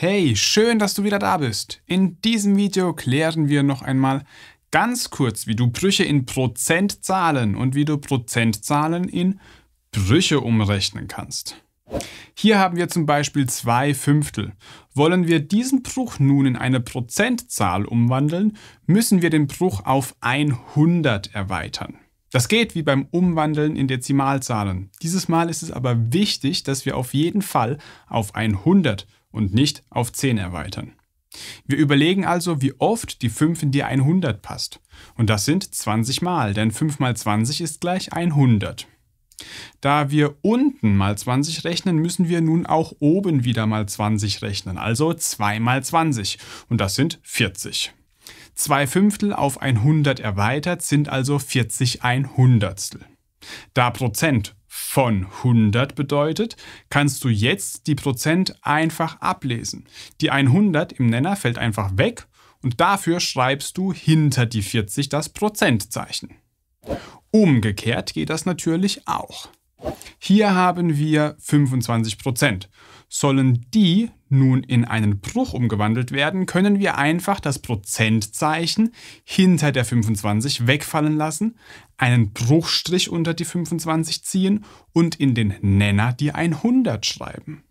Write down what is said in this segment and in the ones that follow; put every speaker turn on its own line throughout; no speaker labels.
Hey, schön, dass du wieder da bist. In diesem Video klären wir noch einmal ganz kurz, wie du Brüche in Prozentzahlen und wie du Prozentzahlen in Brüche umrechnen kannst. Hier haben wir zum Beispiel zwei Fünftel. Wollen wir diesen Bruch nun in eine Prozentzahl umwandeln, müssen wir den Bruch auf 100 erweitern. Das geht wie beim Umwandeln in Dezimalzahlen. Dieses Mal ist es aber wichtig, dass wir auf jeden Fall auf 100 und nicht auf 10 erweitern. Wir überlegen also, wie oft die 5 in die 100 passt. Und das sind 20 mal, denn 5 mal 20 ist gleich 100. Da wir unten mal 20 rechnen, müssen wir nun auch oben wieder mal 20 rechnen, also 2 mal 20 und das sind 40. 2 Fünftel auf 100 erweitert sind also 40 Einhundertstel. Da Prozent von 100 bedeutet, kannst du jetzt die Prozent einfach ablesen. Die 100 im Nenner fällt einfach weg und dafür schreibst du hinter die 40 das Prozentzeichen. Umgekehrt geht das natürlich auch. Hier haben wir 25 Sollen die nun in einen Bruch umgewandelt werden, können wir einfach das Prozentzeichen hinter der 25 wegfallen lassen, einen Bruchstrich unter die 25 ziehen und in den Nenner die 100 schreiben.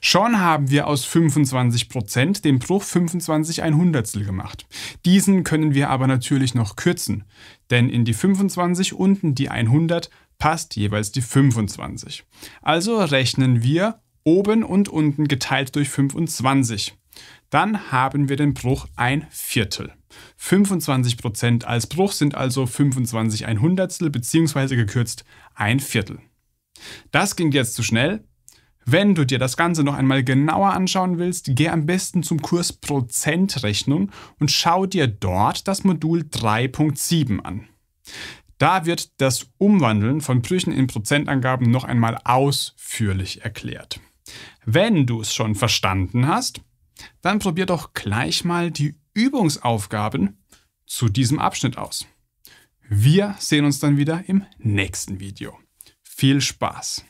Schon haben wir aus 25% den Bruch 25 ein gemacht. Diesen können wir aber natürlich noch kürzen, denn in die 25 unten die 100 passt jeweils die 25. Also rechnen wir oben und unten geteilt durch 25. Dann haben wir den Bruch ein Viertel. 25% als Bruch sind also 25 ein Hundertstel bzw. gekürzt ein Viertel. Das ging jetzt zu schnell. Wenn du dir das Ganze noch einmal genauer anschauen willst, geh am besten zum Kurs Prozentrechnung und schau dir dort das Modul 3.7 an. Da wird das Umwandeln von Brüchen in Prozentangaben noch einmal ausführlich erklärt. Wenn du es schon verstanden hast, dann probier doch gleich mal die Übungsaufgaben zu diesem Abschnitt aus. Wir sehen uns dann wieder im nächsten Video. Viel Spaß!